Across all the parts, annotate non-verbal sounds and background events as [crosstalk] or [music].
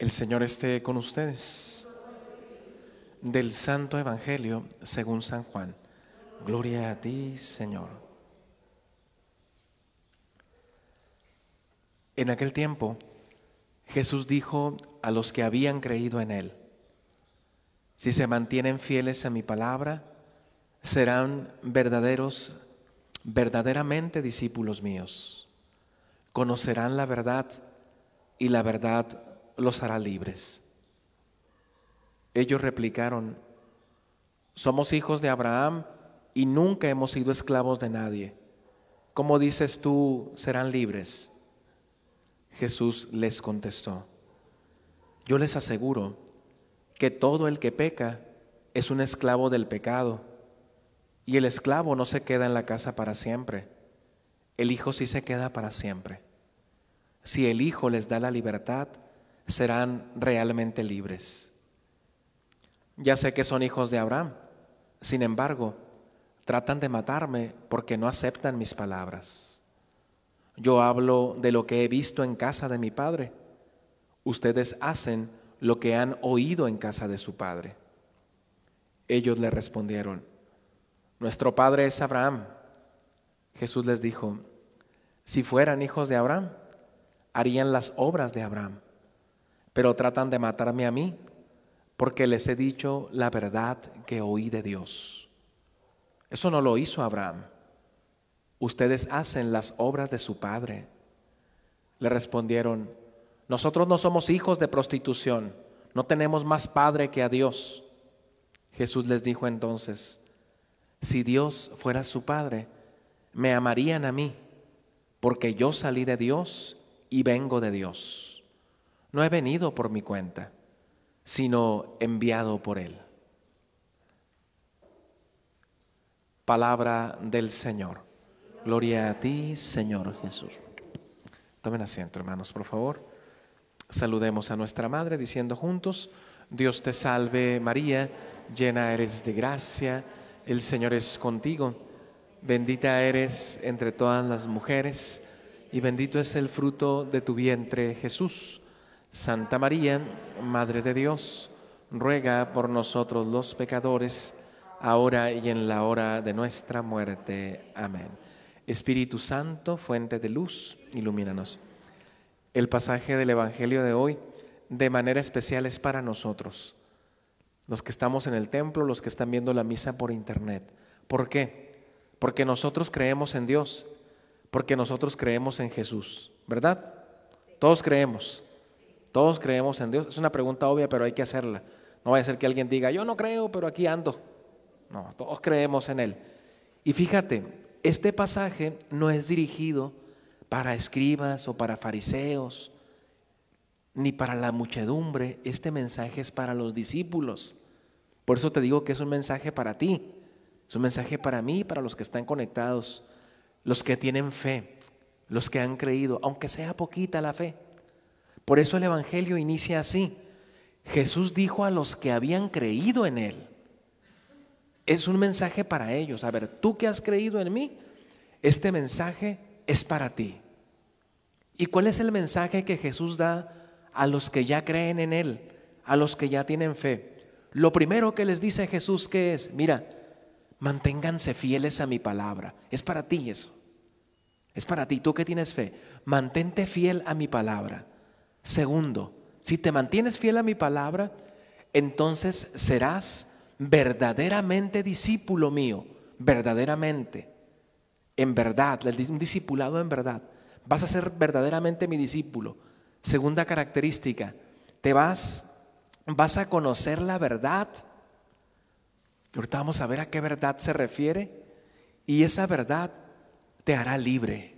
El Señor esté con ustedes. Del Santo Evangelio según San Juan. Gloria a ti, Señor. En aquel tiempo, Jesús dijo a los que habían creído en Él, si se mantienen fieles a mi palabra, serán verdaderos, verdaderamente discípulos míos. Conocerán la verdad y la verdad los hará libres. Ellos replicaron, somos hijos de Abraham y nunca hemos sido esclavos de nadie. ¿Cómo dices tú serán libres? Jesús les contestó, yo les aseguro que todo el que peca es un esclavo del pecado y el esclavo no se queda en la casa para siempre, el Hijo sí se queda para siempre. Si el Hijo les da la libertad, serán realmente libres. Ya sé que son hijos de Abraham, sin embargo, tratan de matarme porque no aceptan mis palabras. Yo hablo de lo que he visto en casa de mi padre. Ustedes hacen lo que han oído en casa de su padre. Ellos le respondieron, nuestro padre es Abraham. Jesús les dijo, si fueran hijos de Abraham, harían las obras de Abraham pero tratan de matarme a mí porque les he dicho la verdad que oí de Dios. Eso no lo hizo Abraham. Ustedes hacen las obras de su padre. Le respondieron, nosotros no somos hijos de prostitución, no tenemos más padre que a Dios. Jesús les dijo entonces, si Dios fuera su padre, me amarían a mí, porque yo salí de Dios y vengo de Dios. No he venido por mi cuenta, sino enviado por Él. Palabra del Señor. Gloria a ti, Señor Jesús. Tomen asiento, hermanos, por favor. Saludemos a nuestra Madre diciendo juntos, Dios te salve María, llena eres de gracia, el Señor es contigo, bendita eres entre todas las mujeres, y bendito es el fruto de tu vientre, Jesús. Santa María, Madre de Dios, ruega por nosotros los pecadores, ahora y en la hora de nuestra muerte. Amén. Espíritu Santo, fuente de luz, ilumínanos. El pasaje del Evangelio de hoy de manera especial es para nosotros, los que estamos en el templo, los que están viendo la misa por internet. ¿Por qué? Porque nosotros creemos en Dios, porque nosotros creemos en Jesús, ¿verdad? Todos creemos. Todos creemos en Dios. Es una pregunta obvia, pero hay que hacerla. No va a ser que alguien diga, yo no creo, pero aquí ando. No, todos creemos en Él. Y fíjate, este pasaje no es dirigido para escribas o para fariseos, ni para la muchedumbre. Este mensaje es para los discípulos. Por eso te digo que es un mensaje para ti. Es un mensaje para mí, para los que están conectados, los que tienen fe, los que han creído, aunque sea poquita la fe. Por eso el Evangelio inicia así. Jesús dijo a los que habían creído en Él. Es un mensaje para ellos. A ver, tú que has creído en mí, este mensaje es para ti. ¿Y cuál es el mensaje que Jesús da a los que ya creen en Él, a los que ya tienen fe? Lo primero que les dice Jesús que es, mira, manténganse fieles a mi palabra. Es para ti eso. Es para ti, tú que tienes fe. Mantente fiel a mi palabra. Segundo, si te mantienes fiel a mi palabra, entonces serás verdaderamente discípulo mío, verdaderamente, en verdad, un discipulado en verdad. Vas a ser verdaderamente mi discípulo. Segunda característica, te vas, vas a conocer la verdad. Y ahorita vamos a ver a qué verdad se refiere. Y esa verdad te hará libre.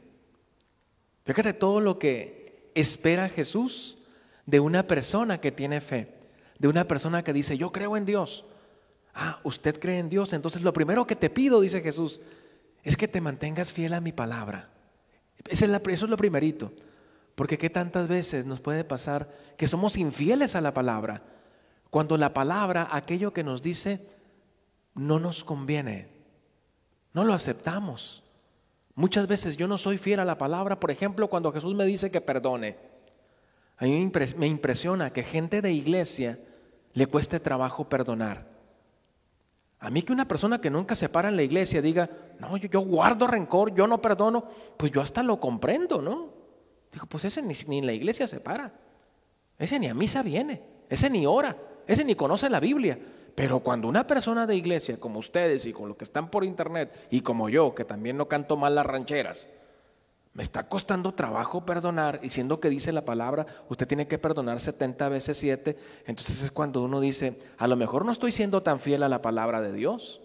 Fíjate todo lo que espera Jesús de una persona que tiene fe, de una persona que dice, yo creo en Dios. Ah, usted cree en Dios, entonces lo primero que te pido, dice Jesús, es que te mantengas fiel a mi palabra. Eso es lo primerito. Porque qué tantas veces nos puede pasar que somos infieles a la palabra, cuando la palabra, aquello que nos dice, no nos conviene, no lo aceptamos. Muchas veces yo no soy fiel a la palabra, por ejemplo, cuando Jesús me dice que perdone. A mí me impresiona que gente de iglesia le cueste trabajo perdonar. A mí que una persona que nunca se para en la iglesia diga, no, yo, guardo rencor, yo no perdono, pues yo hasta lo comprendo, ¿no? Digo, pues ese ni, ni en la iglesia se para, ese ni a misa viene, ese ni ora, ese ni conoce la Biblia, pero cuando una persona de iglesia como ustedes y con los que están por internet y como yo, que también no canto mal las rancheras, me está costando trabajo perdonar y siendo que dice la palabra, usted tiene que perdonar 70 veces 7, entonces es cuando uno dice, a lo mejor no estoy siendo tan fiel a la palabra de Dios.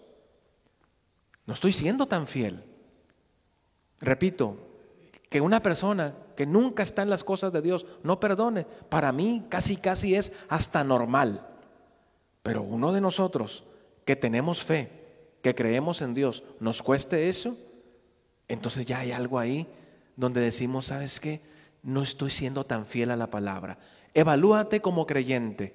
No estoy siendo tan fiel. Repito, que una persona que nunca está en las cosas de Dios no perdone, para mí casi casi es hasta normal. Pero uno de nosotros que tenemos fe, que creemos en Dios, nos cueste eso, entonces ya hay algo ahí donde decimos, ¿sabes qué? No estoy siendo tan fiel a la palabra. Evalúate como creyente.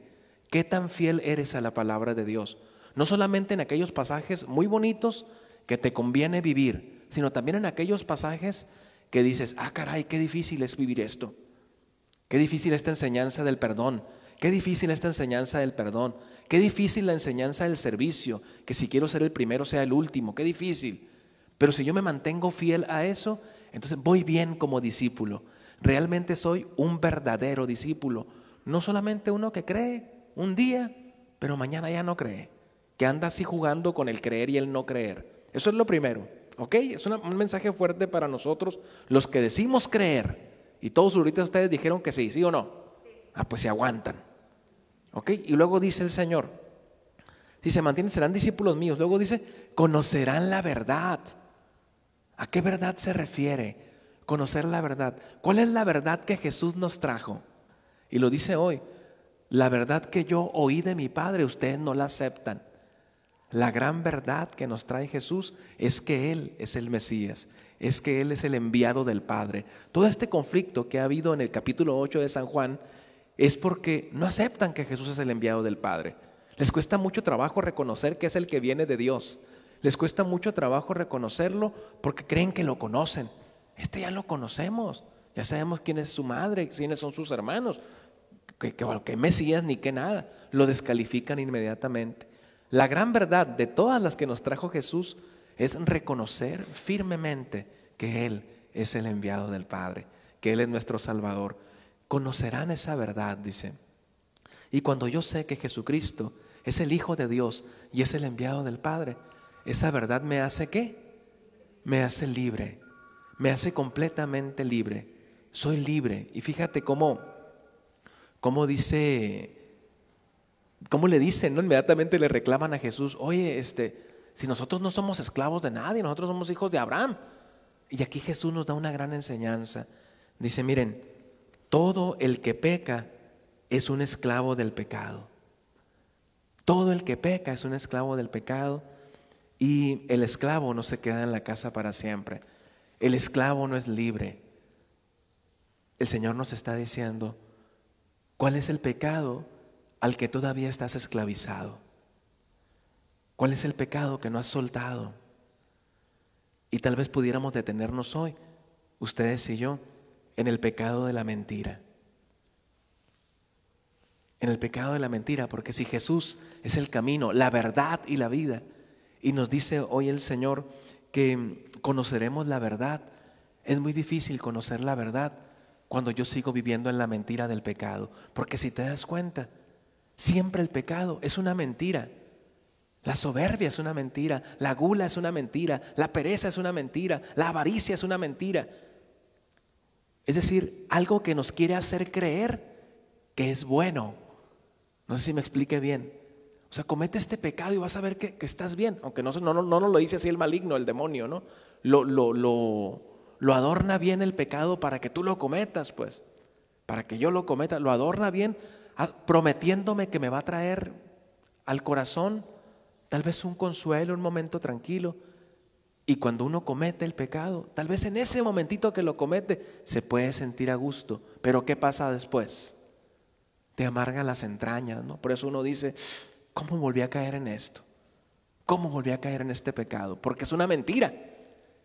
¿Qué tan fiel eres a la palabra de Dios? No solamente en aquellos pasajes muy bonitos que te conviene vivir, sino también en aquellos pasajes que dices, ah, caray, qué difícil es vivir esto. Qué difícil esta enseñanza del perdón. Qué difícil esta enseñanza del perdón. Qué difícil la enseñanza del servicio, que si quiero ser el primero sea el último. Qué difícil. Pero si yo me mantengo fiel a eso, entonces voy bien como discípulo. Realmente soy un verdadero discípulo. No solamente uno que cree un día, pero mañana ya no cree. Que anda así jugando con el creer y el no creer. Eso es lo primero. ¿Ok? Es un mensaje fuerte para nosotros, los que decimos creer. Y todos ahorita ustedes dijeron que sí, ¿sí o no? Ah, pues se aguantan. ¿Ok? Y luego dice el Señor, si se mantienen serán discípulos míos. Luego dice, conocerán la verdad. ¿A qué verdad se refiere? Conocer la verdad. ¿Cuál es la verdad que Jesús nos trajo? Y lo dice hoy. La verdad que yo oí de mi Padre, ustedes no la aceptan. La gran verdad que nos trae Jesús es que Él es el Mesías, es que Él es el enviado del Padre. Todo este conflicto que ha habido en el capítulo 8 de San Juan es porque no aceptan que Jesús es el enviado del Padre. Les cuesta mucho trabajo reconocer que es el que viene de Dios. Les cuesta mucho trabajo reconocerlo porque creen que lo conocen. Este ya lo conocemos. Ya sabemos quién es su madre, quiénes son sus hermanos. Que, que, Mesías ni que nada. Lo descalifican inmediatamente. La gran verdad de todas las que nos trajo Jesús es reconocer firmemente que Él es el enviado del Padre, que Él es nuestro Salvador, conocerán esa verdad, dice. Y cuando yo sé que Jesucristo es el Hijo de Dios y es el enviado del Padre, esa verdad me hace qué? Me hace libre, me hace completamente libre. Soy libre. Y fíjate cómo, cómo dice, cómo le dicen, ¿no? Inmediatamente le reclaman a Jesús, oye, este, si nosotros no somos esclavos de nadie, nosotros somos hijos de Abraham. Y aquí Jesús nos da una gran enseñanza. Dice, miren, todo el que peca es un esclavo del pecado. Todo el que peca es un esclavo del pecado y el esclavo no se queda en la casa para siempre. El esclavo no es libre. El Señor nos está diciendo, ¿cuál es el pecado al que todavía estás esclavizado? ¿Cuál es el pecado que no has soltado? Y tal vez pudiéramos detenernos hoy, ustedes y yo, en el pecado de la mentira. En el pecado de la mentira, porque si Jesús es el camino, la verdad y la vida, y nos dice hoy el Señor que conoceremos la verdad, es muy difícil conocer la verdad cuando yo sigo viviendo en la mentira del pecado, porque si te das cuenta, siempre el pecado es una mentira. La soberbia es una mentira, la gula es una mentira, la pereza es una mentira, la avaricia es una mentira. Es decir, algo que nos quiere hacer creer que es bueno. No sé si me explique bien. O sea, comete este pecado y vas a ver que, estás bien. Aunque no, no, no, no lo dice así el maligno, el demonio, ¿no? Lo, lo, lo, lo adorna bien el pecado para que tú lo cometas, pues. Para que yo lo cometa. Lo adorna bien ah, prometiéndome que me va a traer al corazón tal vez un consuelo, un momento tranquilo. Y cuando uno comete el pecado, tal vez en ese momentito que lo comete, se puede sentir a gusto. Pero ¿qué pasa después? Te amargan las entrañas, ¿no? Por eso uno dice, ¿cómo volví a caer en esto? ¿Cómo volví a caer en este pecado? Porque es una mentira.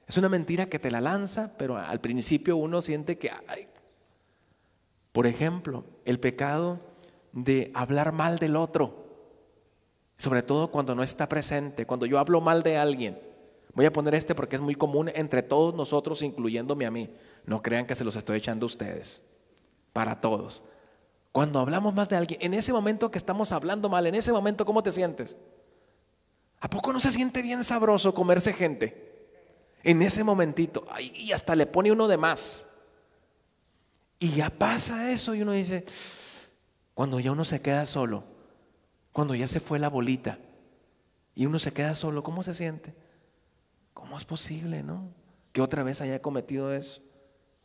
Es una mentira que te la lanza, pero al principio uno siente que, ay. por ejemplo, el pecado de hablar mal del otro, sobre todo cuando no está presente, cuando yo hablo mal de alguien Voy a poner este porque es muy común entre todos nosotros, incluyéndome a mí. No crean que se los estoy echando a ustedes. Para todos. Cuando hablamos más de alguien, en ese momento que estamos hablando mal, en ese momento, ¿cómo te sientes? ¿A poco no se siente bien sabroso comerse gente? En ese momentito. y hasta le pone uno de más. Y ya pasa eso y uno dice, cuando ya uno se queda solo, cuando ya se fue la bolita y uno se queda solo, ¿cómo se siente? ¿Cómo es posible, no? Que otra vez haya cometido eso.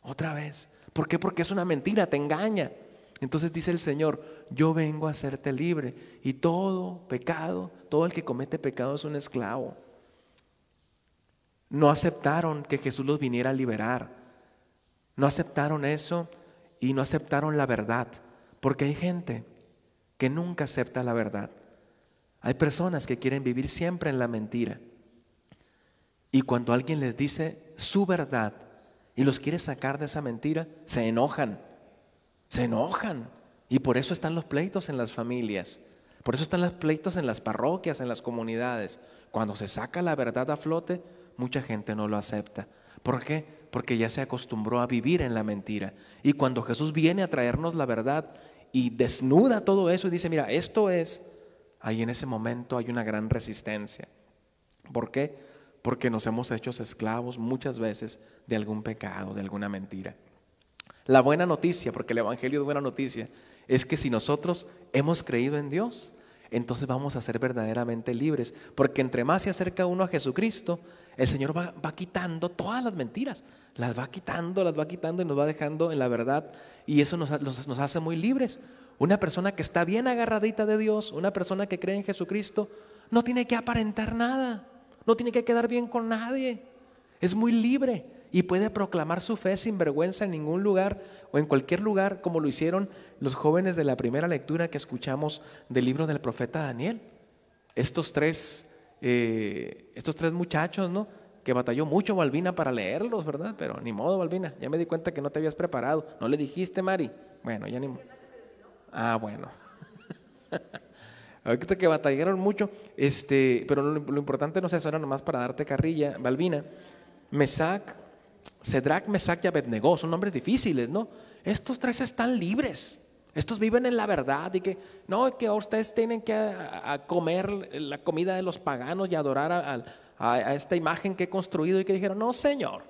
Otra vez. ¿Por qué? Porque es una mentira, te engaña. Entonces dice el Señor, yo vengo a hacerte libre. Y todo pecado, todo el que comete pecado es un esclavo. No aceptaron que Jesús los viniera a liberar. No aceptaron eso y no aceptaron la verdad. Porque hay gente que nunca acepta la verdad. Hay personas que quieren vivir siempre en la mentira. Y cuando alguien les dice su verdad y los quiere sacar de esa mentira, se enojan. Se enojan. Y por eso están los pleitos en las familias. Por eso están los pleitos en las parroquias, en las comunidades. Cuando se saca la verdad a flote, mucha gente no lo acepta. ¿Por qué? Porque ya se acostumbró a vivir en la mentira. Y cuando Jesús viene a traernos la verdad y desnuda todo eso y dice, mira, esto es, ahí en ese momento hay una gran resistencia. ¿Por qué? porque nos hemos hecho esclavos muchas veces de algún pecado, de alguna mentira. La buena noticia, porque el Evangelio es buena noticia, es que si nosotros hemos creído en Dios, entonces vamos a ser verdaderamente libres, porque entre más se acerca uno a Jesucristo, el Señor va, quitando todas las mentiras, las va quitando, las va quitando y nos va dejando en la verdad y eso nos hace muy libres. Una persona que está bien agarradita de Dios, una persona que cree en Jesucristo, no tiene que aparentar nada. No tiene que quedar bien con nadie. Es muy libre y puede proclamar su fe sin vergüenza en ningún lugar o en cualquier lugar, como lo hicieron los jóvenes de la primera lectura que escuchamos del libro del profeta Daniel. Estos tres, eh, estos tres muchachos, ¿no? Que batalló mucho Valvina para leerlos, ¿verdad? Pero ni modo, Valvina. ya me di cuenta que no te habías preparado. No le dijiste, Mari. Bueno, ya ni modo. Ah, bueno. [laughs] Ahorita que batallaron mucho, este, pero lo, importante no es eso, nomás para darte carrilla, Balbina. Mesac, Cedrac, Mesac y Abednego, son nombres difíciles, ¿no? Estos tres están libres. Estos viven en la verdad y que no, que ustedes tienen que comer la comida de los paganos y adorar a, esta imagen que he construido y que dijeron, no, Señor,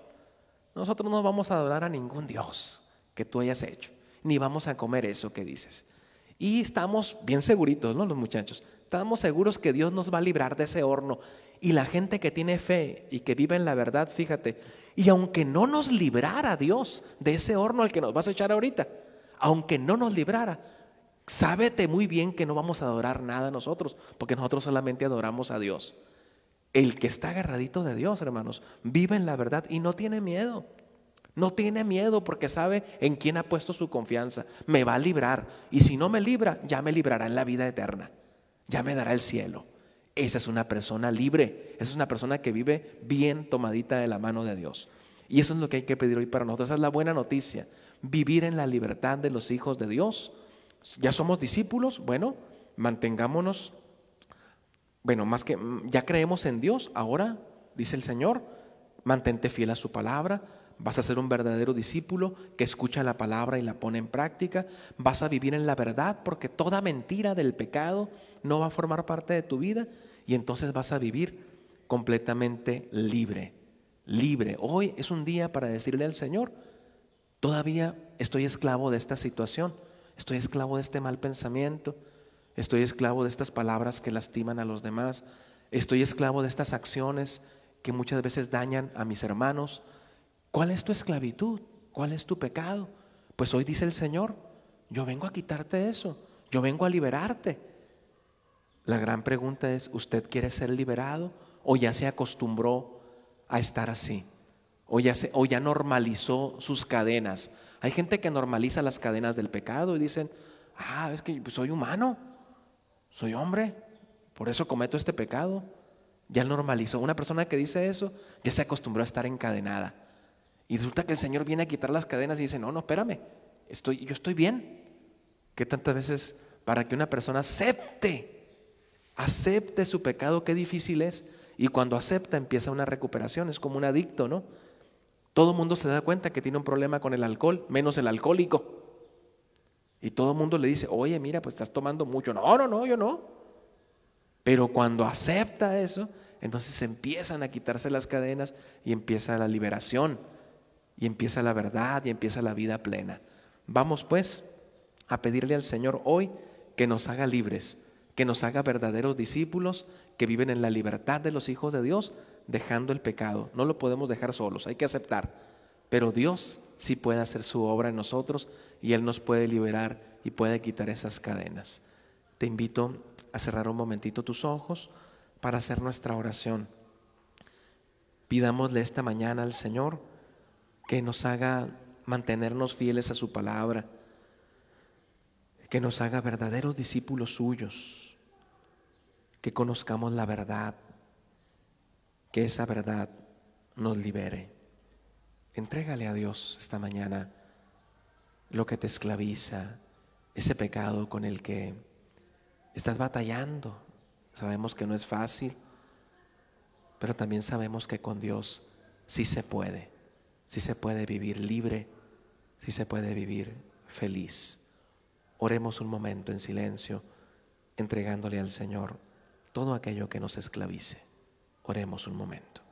nosotros no vamos a adorar a ningún Dios que tú hayas hecho, ni vamos a comer eso que dices. Y estamos bien seguritos, ¿no? Los muchachos. Estamos seguros que Dios nos va a librar de ese horno. Y la gente que tiene fe y que vive en la verdad, fíjate, y aunque no nos librara Dios de ese horno al que nos vas a echar ahorita, aunque no nos librara, sábete muy bien que no vamos a adorar nada nosotros, porque nosotros solamente adoramos a Dios. El que está agarradito de Dios, hermanos, vive en la verdad y no tiene miedo. No tiene miedo porque sabe en quién ha puesto su confianza. Me va a librar. Y si no me libra, ya me librará en la vida eterna. Ya me dará el cielo. Esa es una persona libre. Esa es una persona que vive bien tomadita de la mano de Dios. Y eso es lo que hay que pedir hoy para nosotros. Esa es la buena noticia. Vivir en la libertad de los hijos de Dios. Ya somos discípulos. Bueno, mantengámonos. Bueno, más que ya creemos en Dios. Ahora, dice el Señor, mantente fiel a su palabra Vas a ser un verdadero discípulo que escucha la palabra y la pone en práctica. Vas a vivir en la verdad porque toda mentira del pecado no va a formar parte de tu vida y entonces vas a vivir completamente libre. Libre. Hoy es un día para decirle al Señor, todavía estoy esclavo de esta situación, estoy esclavo de este mal pensamiento, estoy esclavo de estas palabras que lastiman a los demás, estoy esclavo de estas acciones que muchas veces dañan a mis hermanos, ¿Cuál es tu esclavitud? ¿Cuál es tu pecado? Pues hoy dice el Señor, yo vengo a quitarte eso, yo vengo a liberarte. La gran pregunta es, ¿usted quiere ser liberado o ya se acostumbró a estar así? ¿O ya, se, o ya normalizó sus cadenas? Hay gente que normaliza las cadenas del pecado y dicen, ah, es que soy humano, soy hombre, por eso cometo este pecado. Ya normalizó. Una persona que dice eso ya se acostumbró a estar encadenada. Y resulta que el Señor viene a quitar las cadenas y dice, no, no, espérame, estoy, yo estoy bien. ¿Qué tantas veces para que una persona acepte, acepte su pecado, qué difícil es? Y cuando acepta empieza una recuperación, es como un adicto, ¿no? Todo el mundo se da cuenta que tiene un problema con el alcohol, menos el alcohólico. Y todo el mundo le dice, oye, mira, pues estás tomando mucho. No, no, no, yo no. Pero cuando acepta eso, entonces empiezan a quitarse las cadenas y empieza la liberación y empieza la verdad y empieza la vida plena. Vamos pues a pedirle al Señor hoy que nos haga libres, que nos haga verdaderos discípulos que viven en la libertad de los hijos de Dios, dejando el pecado. No lo podemos dejar solos, hay que aceptar. Pero Dios sí puede hacer su obra en nosotros y Él nos puede liberar y puede quitar esas cadenas. Te invito a cerrar un momentito tus ojos para hacer nuestra oración. Pidámosle esta mañana al Señor que nos haga mantenernos fieles a su palabra, que nos haga verdaderos discípulos suyos, que conozcamos la verdad, que esa verdad nos libere. Entrégale a Dios esta mañana lo que te esclaviza, ese pecado con el que estás batallando. Sabemos que no es fácil, pero también sabemos que con Dios sí se puede si se puede vivir libre, si se puede vivir feliz. Oremos un momento en silencio, entregándole al Señor todo aquello que nos esclavice. Oremos un momento.